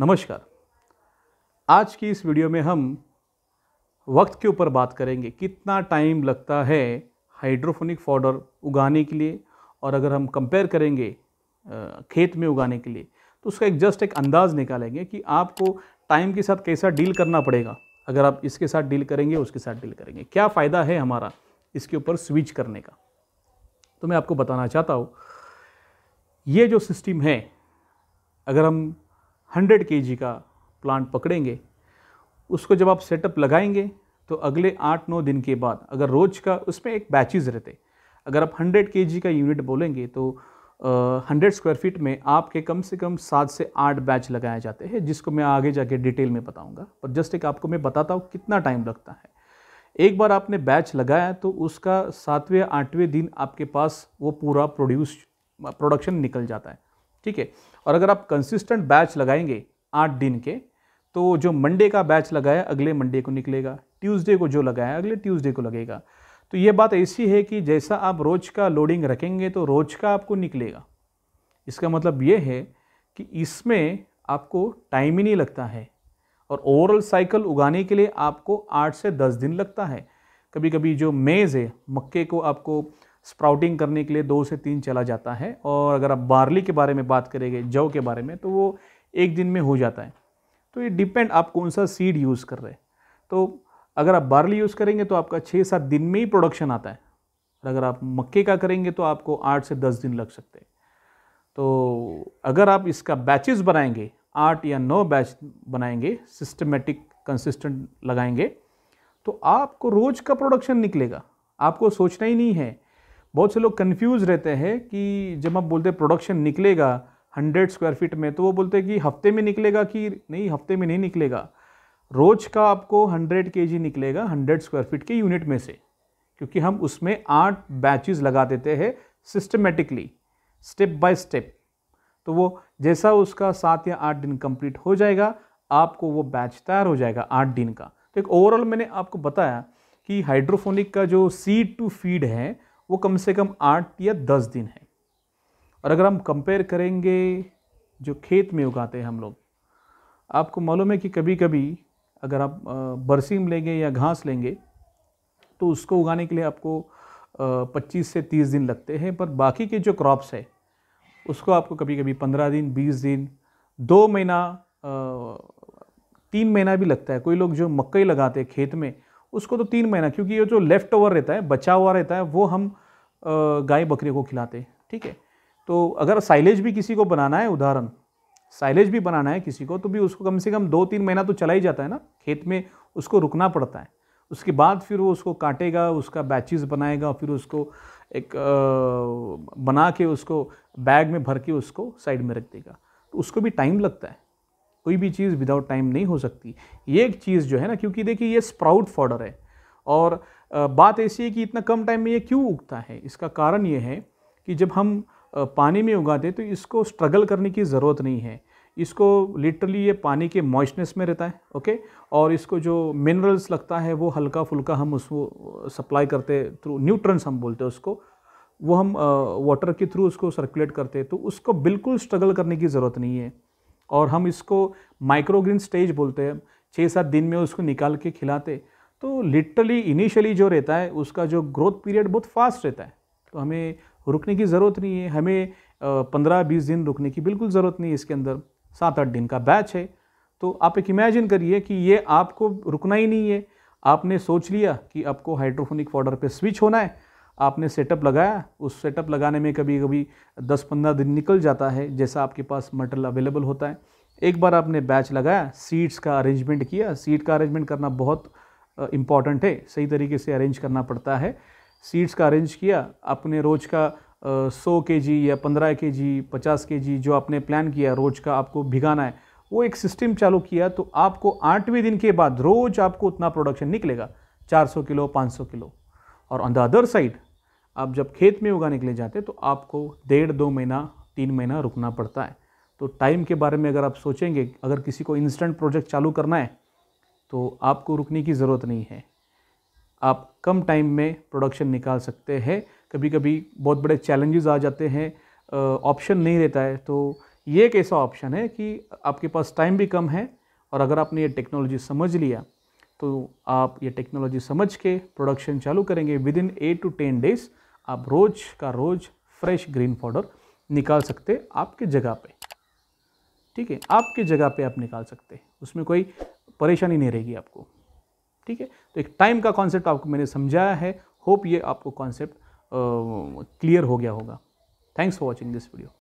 नमस्कार आज की इस वीडियो में हम वक्त के ऊपर बात करेंगे कितना टाइम लगता है हाइड्रोफोनिक फाउडर उगाने के लिए और अगर हम कंपेयर करेंगे खेत में उगाने के लिए तो उसका एक जस्ट एक अंदाज़ निकालेंगे कि आपको टाइम के साथ कैसा डील करना पड़ेगा अगर आप इसके साथ डील करेंगे उसके साथ डील करेंगे क्या फ़ायदा है हमारा इसके ऊपर स्विच करने का तो मैं आपको बताना चाहता हूँ ये जो सिस्टम है अगर हम हंड्रेड के का प्लांट पकड़ेंगे उसको जब आप सेटअप लगाएंगे तो अगले आठ नौ दिन के बाद अगर रोज़ का उसमें एक बैचेस रहते अगर आप हंड्रेड के का यूनिट बोलेंगे तो हंड्रेड स्क्वायर फीट में आपके कम से कम सात से आठ बैच लगाए जाते हैं जिसको मैं आगे जाके डिटेल में बताऊंगा पर जस्ट एक आपको मैं बताता हूँ कितना टाइम लगता है एक बार आपने बैच लगाया तो उसका सातवें आठवें दिन आपके पास वो पूरा प्रोड्यूस प्रोडक्शन निकल जाता है ठीक है और अगर आप कंसिस्टेंट बैच लगाएंगे आठ दिन के तो जो मंडे का बैच लगाया अगले मंडे को निकलेगा ट्यूसडे को जो लगाया अगले ट्यूसडे को लगेगा तो ये बात ऐसी है कि जैसा आप रोज़ का लोडिंग रखेंगे तो रोज़ का आपको निकलेगा इसका मतलब ये है कि इसमें आपको टाइम ही नहीं लगता है और ओवरऑल साइकिल उगाने के लिए आपको आठ से दस दिन लगता है कभी कभी जो मेज़ है मक्के को आपको स्प्राउटिंग करने के लिए दो से तीन चला जाता है और अगर आप बार्ली के बारे में बात करेंगे जव के बारे में तो वो एक दिन में हो जाता है तो ये डिपेंड आप कौन सा सीड यूज़ कर रहे हैं तो अगर आप बार्ली यूज़ करेंगे तो आपका छः सात दिन में ही प्रोडक्शन आता है अगर आप मक्के का करेंगे तो आपको आठ से दस दिन लग सकते हैं तो अगर आप इसका बैचेस बनाएंगे आठ या नौ बैच बनाएंगे सिस्टमेटिक कंसिस्टेंट लगाएंगे तो आपको रोज़ का प्रोडक्शन निकलेगा आपको सोचना ही नहीं है बहुत से लोग कन्फ्यूज़ रहते हैं कि जब आप बोलते हैं प्रोडक्शन निकलेगा हंड्रेड स्क्वायर फीट में तो वो बोलते हैं कि हफ्ते में निकलेगा कि नहीं हफ्ते में नहीं निकलेगा रोज का आपको हंड्रेड के निकलेगा हंड्रेड स्क्वायर फीट के यूनिट में से क्योंकि हम उसमें आठ बैचेस लगा देते हैं सिस्टमेटिकली स्टेप बाय स्टेप तो वो जैसा उसका सात या आठ दिन कंप्लीट हो जाएगा आपको वो बैच तैयार हो जाएगा आठ दिन का तो एक ओवरऑल मैंने आपको बताया कि हाइड्रोफोनिक का जो सीड टू फीड है वो कम से कम आठ या दस दिन है और अगर हम कंपेयर करेंगे जो खेत में उगाते हैं हम लोग आपको मालूम है कि कभी कभी अगर आप बरसीम लेंगे या घास लेंगे तो उसको उगाने के लिए आपको 25 से 30 दिन लगते हैं पर बाकी के जो क्रॉप्स है उसको आपको कभी कभी 15 दिन 20 दिन दो महीना तीन महीना भी लगता है कोई लोग जो मकई लगाते हैं खेत में उसको तो तीन महीना क्योंकि ये जो लेफ़्ट ओवर रहता है बचा हुआ रहता है वो हम गाय बकरी को खिलाते हैं ठीक है तो अगर साइलेज भी किसी को बनाना है उदाहरण साइलेज भी बनाना है किसी को तो भी उसको कम से कम दो तीन महीना तो चला ही जाता है ना खेत में उसको रुकना पड़ता है उसके बाद फिर वो उसको काटेगा उसका बैचेस बनाएगा फिर उसको एक आ, बना के उसको बैग में भर के उसको साइड में रख देगा तो उसको भी टाइम लगता है कोई भी चीज़ विदाउट टाइम नहीं हो सकती ये एक चीज़ जो है ना क्योंकि देखिए ये स्प्राउट फॉडर है और बात ऐसी है कि इतना कम टाइम में ये क्यों उगता है इसका कारण ये है कि जब हम पानी में उगाते तो इसको स्ट्रगल करने की ज़रूरत नहीं है इसको लिटरली ये पानी के मॉइस्टनेस में रहता है ओके और इसको जो मिनरल्स लगता है वो हल्का फुल्का हम उसको सप्लाई करते थ्रू न्यूट्रंस हम बोलते हैं उसको वो हम वाटर के थ्रू उसको सर्कुलेट करते हैं तो उसको बिल्कुल स्ट्रगल करने की ज़रूरत नहीं है और हम इसको माइक्रोग्रीन स्टेज बोलते हैं छः सात दिन में उसको निकाल के खिलाते तो लिटरली इनिशियली जो रहता है उसका जो ग्रोथ पीरियड बहुत फास्ट रहता है तो हमें रुकने की ज़रूरत नहीं है हमें पंद्रह बीस दिन रुकने की बिल्कुल ज़रूरत नहीं है इसके अंदर सात आठ दिन का बैच है तो आप एक इमेजिन करिए कि ये आपको रुकना ही नहीं है आपने सोच लिया कि आपको हाइड्रोफोनिक पाउडर पे स्विच होना है आपने सेटअप लगाया उस सेटअप लगाने में कभी कभी 10-15 दिन निकल जाता है जैसा आपके पास मटेरियल अवेलेबल होता है एक बार आपने बैच लगाया सीट्स का अरेंजमेंट किया सीट का अरेंजमेंट करना बहुत इम्पॉर्टेंट है सही तरीके से अरेंज करना पड़ता है सीट्स का अरेंज किया आपने रोज़ का सौ के जी या पंद्रह के जी पचास के जी जो आपने प्लान किया रोज़ का आपको भिगाना है वो एक सिस्टम चालू किया तो आपको आठवें दिन के बाद रोज़ आपको उतना प्रोडक्शन निकलेगा 400 किलो 500 किलो और ऑन द अदर साइड आप जब खेत में उगाने के लिए जाते हैं तो आपको डेढ़ दो महीना तीन महीना रुकना पड़ता है तो टाइम के बारे में अगर आप सोचेंगे अगर किसी को इंस्टेंट प्रोजेक्ट चालू करना है तो आपको रुकने की ज़रूरत नहीं है आप कम टाइम में प्रोडक्शन निकाल सकते हैं कभी कभी बहुत बड़े चैलेंजेस आ जाते हैं ऑप्शन नहीं रहता है तो ये एक ऐसा ऑप्शन है कि आपके पास टाइम भी कम है और अगर आपने ये टेक्नोलॉजी समझ लिया तो आप ये टेक्नोलॉजी समझ के प्रोडक्शन चालू करेंगे within eight to ten days आप रोज़ का रोज़ फ्रेश ग्रीन पाउडर निकाल सकते आपके जगह पे ठीक है आपके जगह पे आप निकाल सकते उसमें कोई परेशानी नहीं रहेगी आपको ठीक है तो एक टाइम का कॉन्सेप्ट आपको मैंने समझाया है होप ये आपको कॉन्सेप्ट क्लियर हो गया होगा thanks for watching this video